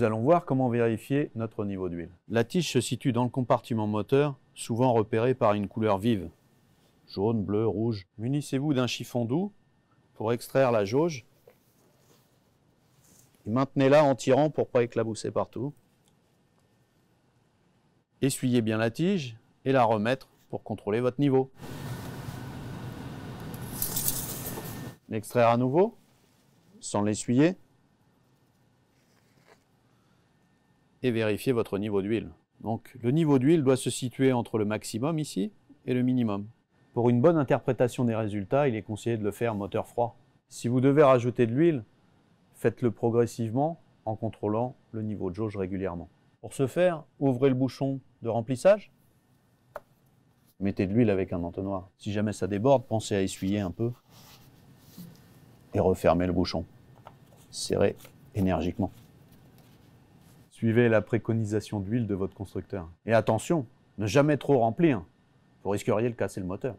nous allons voir comment vérifier notre niveau d'huile. La tige se situe dans le compartiment moteur, souvent repéré par une couleur vive, jaune, bleu, rouge. Munissez-vous d'un chiffon doux pour extraire la jauge. Et maintenez-la en tirant pour ne pas éclabousser partout. Essuyez bien la tige et la remettre pour contrôler votre niveau. L'extraire à nouveau, sans l'essuyer. et vérifier votre niveau d'huile. Donc le niveau d'huile doit se situer entre le maximum ici et le minimum. Pour une bonne interprétation des résultats, il est conseillé de le faire moteur froid. Si vous devez rajouter de l'huile, faites-le progressivement en contrôlant le niveau de jauge régulièrement. Pour ce faire, ouvrez le bouchon de remplissage. Mettez de l'huile avec un entonnoir. Si jamais ça déborde, pensez à essuyer un peu et refermez le bouchon. Serrez énergiquement. Suivez la préconisation d'huile de votre constructeur. Et attention, ne jamais trop remplir. Vous risqueriez de casser le moteur.